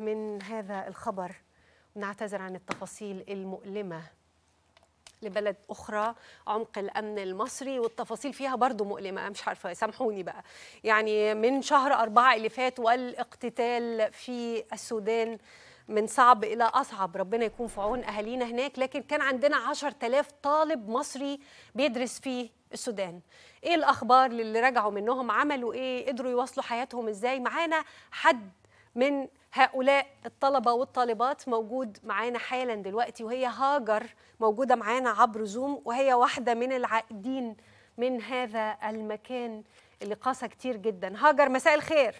من هذا الخبر ونعتذر عن التفاصيل المؤلمة لبلد أخرى عمق الأمن المصري والتفاصيل فيها برضو مؤلمة مش عارفة سامحوني بقى يعني من شهر أربعة اللي فات والاقتتال في السودان من صعب إلى أصعب ربنا يكون في عون أهالينا هناك لكن كان عندنا 10000 طالب مصري بيدرس في السودان ايه الاخبار للي رجعوا منهم عملوا ايه قدروا يواصلوا حياتهم ازاي معانا حد من هؤلاء الطلبة والطالبات موجود معانا حالا دلوقتي وهي هاجر موجودة معانا عبر زوم وهي واحدة من العائدين من هذا المكان اللي قاسى كتير جدا هاجر مساء الخير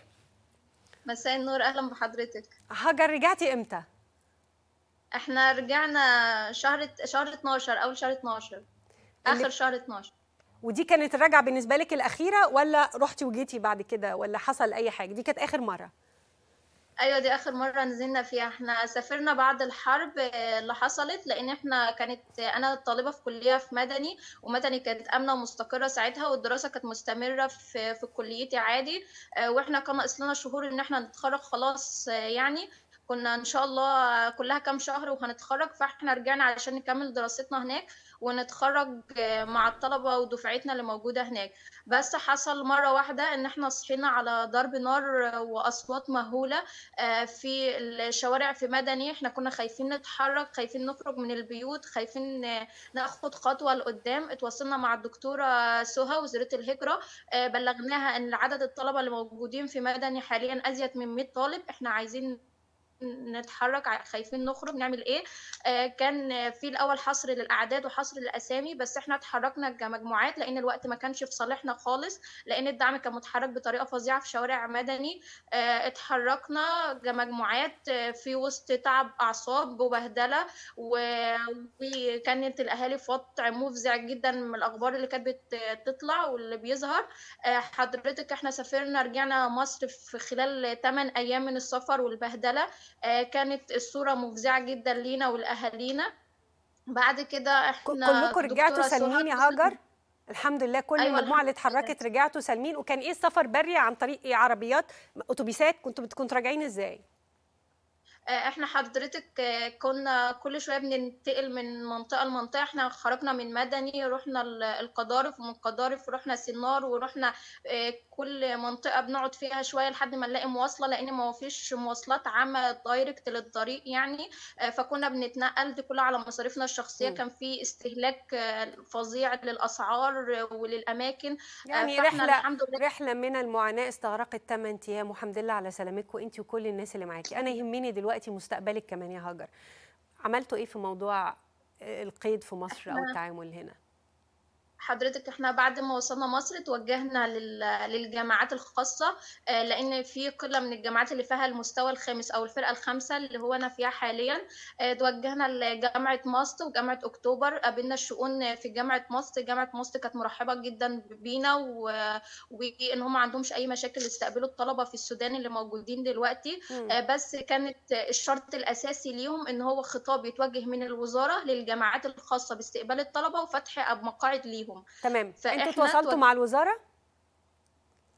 مساء النور اهلا بحضرتك هاجر رجعتي امتى احنا رجعنا شهر شهر 12 اول شهر 12 اخر شهر 12 ودي كانت الرجعه بالنسبه لك الاخيره ولا رحتي وجيتي بعد كده ولا حصل اي حاجه دي كانت اخر مره ايوه دي اخر مره نزلنا فيها احنا سافرنا بعد الحرب آه، اللي حصلت لان احنا كانت انا طالبه في كليه في مدني ومدني كانت امنه ومستقره ساعتها والدراسه كانت مستمره في في كليتي عادي آه، واحنا كان اصلنا شهور ان احنا نتخرج خلاص آه، يعني كنا ان شاء الله كلها كام شهر وهنتخرج فاحنا رجعنا علشان نكمل دراستنا هناك ونتخرج مع الطلبه ودفعتنا اللي موجوده هناك بس حصل مره واحده ان احنا صحينا على ضرب نار واصوات مهوله آه، في الشوارع في مدني احنا كنا خايفين نتحرك خايفين نخرج من البيوت خايفين ناخد خطوه لقدام اتواصلنا مع الدكتوره سهى وزيره الهجره آه، بلغناها ان عدد الطلبه اللي موجودين في مدني حاليا ازيد من 100 طالب احنا عايزين نتحرك خايفين نخرج نعمل ايه آه، كان في الاول حصر للاعداد وحصر للاسامي بس احنا اتحركنا كمجموعات لان الوقت ما كانش في صالحنا خالص لان الدعم كان متحرك بطريقه فظيعه في شوارع مدني آه، اتحركنا كمجموعات آه، في وسط تعب اعصاب وبهدله وكانت الاهالي في وضع مفزع جدا من الاخبار اللي كانت بتطلع واللي بيظهر حضرتك احنا سافرنا رجعنا مصر في خلال 8 ايام من السفر والبهدله آه، كانت الصورة مفزعة جدا لينا ولأهالينا بعد كده احنا كلكم رجعتوا سالمين يا هاجر الحمد لله كل أيوة المجموعه اللي اتحركت رجعتوا سالمين وكان ايه السفر بري عن طريق ايه عربيات اتوبيسات كنتوا كنتوا راجعين ازاي آه، احنا حضرتك آه، كنا كل شويه بننتقل من منطقه لمنطقه احنا خرجنا من مدني رحنا القضارف ومن القضارف رحنا سنار ورحنا آه، كل منطقه بنقعد فيها شويه لحد ما نلاقي مواصله لان ما فيش مواصلات عامه دايركت للطريق يعني فكنا بنتنقل دي كلها على مصاريفنا الشخصيه م. كان في استهلاك فظيع للاسعار وللاماكن يعني رحله الحمد لله رحله من المعاناه استغرقت 8 ايام والحمد لله على سلامتكم انت وكل الناس اللي معاكي انا يهمني دلوقتي دلوقتي مستقبلك كمان يا هاجر عملتوا ايه في موضوع آه، القيد في مصر او التعامل هنا حضرتك احنا بعد ما وصلنا مصر توجهنا للجامعات الخاصه آه، لان في قله من الجامعات اللي فيها المستوى الخامس او الفرقه الخامسه اللي هو انا فيها حاليا آه، توجهنا لجامعه ماست وجامعه اكتوبر قابلنا الشؤون في جامعه ماست جامعه ماست كانت مرحبه جدا بينا وان هم ما عندهمش اي مشاكل استقبلوا الطلبه في السودان اللي موجودين دلوقتي م. آه، بس كانت الشرط الاساسي ليهم ان هو خطاب يتوجه من الوزاره للجامعات الخاصه باستقبال الطلبه وفتح مقاعد ليهم تمام انتوا تواصلتوا مع الوزاره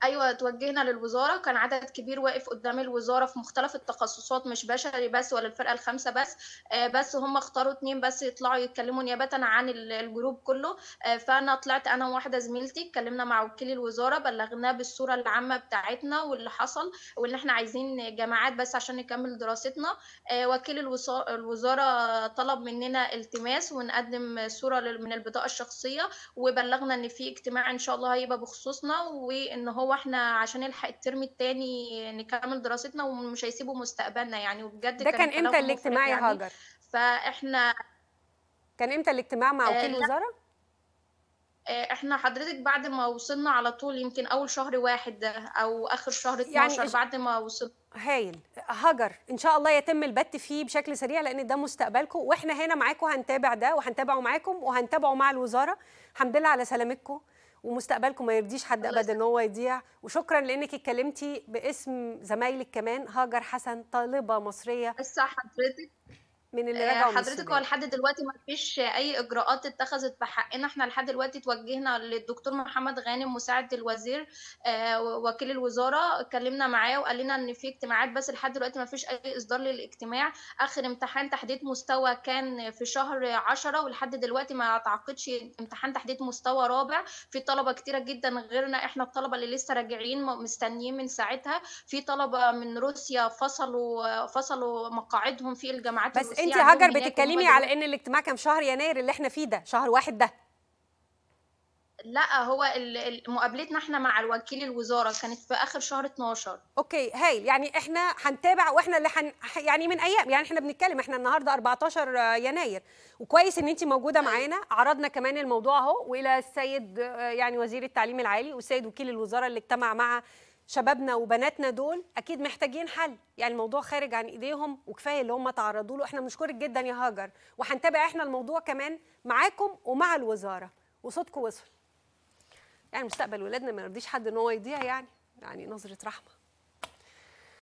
ايوه توجهنا للوزاره كان عدد كبير واقف قدام الوزاره في مختلف التخصصات مش بشري بس ولا الفرقه الخامسه بس آه، بس هم اختاروا اتنين بس يطلعوا يتكلموا نيابه عن الجروب كله آه، فانا طلعت انا وواحده زميلتي اتكلمنا مع وكيل الوزاره بلغناه بالصوره العامه بتاعتنا واللي حصل وان احنا عايزين جامعات بس عشان نكمل دراستنا آه، وكيل الوزاره طلب مننا التماس ونقدم صوره من البطاقه الشخصيه وبلغنا ان في اجتماع ان شاء الله هيبقى بخصوصنا وان هو هو احنا عشان نلحق الترم الثاني نكمل دراستنا ومش هيسيبوا مستقبلنا يعني وبجد ده كان, امتى الاجتماع يا يعني. هاجر؟ يعني فاحنا كان امتى الاجتماع مع آه، وكيل الوزاره؟ آه، احنا حضرتك بعد ما وصلنا على طول يمكن اول شهر واحد ده او اخر شهر 12 يعني بعد ما وصلنا هايل هاجر ان شاء الله يتم البت فيه بشكل سريع لان ده مستقبلكم واحنا هنا معاكم هنتابع ده وهنتابعه معاكم وهنتابعه مع الوزاره الحمد لله على سلامتكم ومستقبلكم ما يرضيش حد ابدا ان هو يضيع وشكرا لانك اتكلمتي باسم زمايلك كمان هاجر حسن طالبه مصريه الصحة حضرتك من اللي آه، رجعوا حضرتك هو لحد دلوقتي ما فيش اي اجراءات اتخذت بحقنا احنا لحد دلوقتي توجهنا للدكتور محمد غانم مساعد الوزير آه، وكيل الوزاره اتكلمنا معاه وقال لنا ان في اجتماعات بس لحد دلوقتي ما فيش اي اصدار للاجتماع اخر امتحان تحديد مستوى كان في شهر 10 ولحد دلوقتي ما تعقدش امتحان تحديد مستوى رابع في طلبه كتيره جدا غيرنا احنا الطلبه اللي لسه راجعين مستنيين من ساعتها في طلبه من روسيا فصلوا فصلوا مقاعدهم في الجامعات بس انت يعني هاجر بتتكلمي على ان الاجتماع كان في شهر يناير اللي احنا فيه ده شهر واحد ده لا هو مقابلتنا احنا مع الوكيل الوزاره كانت في اخر شهر 12 اوكي هايل يعني احنا هنتابع واحنا اللي حن يعني من ايام يعني احنا بنتكلم احنا النهارده 14 يناير وكويس ان انت موجوده أيوة. معانا عرضنا كمان الموضوع اهو والى السيد آه، يعني وزير التعليم العالي والسيد وكيل الوزاره اللي اجتمع مع شبابنا وبناتنا دول اكيد محتاجين حل يعني الموضوع خارج عن ايديهم وكفايه اللي هم تعرضوا له احنا بنشكرك جدا يا هاجر وهنتابع احنا الموضوع كمان معاكم ومع الوزاره وصوتكم وصل يعني مستقبل ولادنا ما نرضيش حد ان هو يضيع يعني يعني نظره رحمه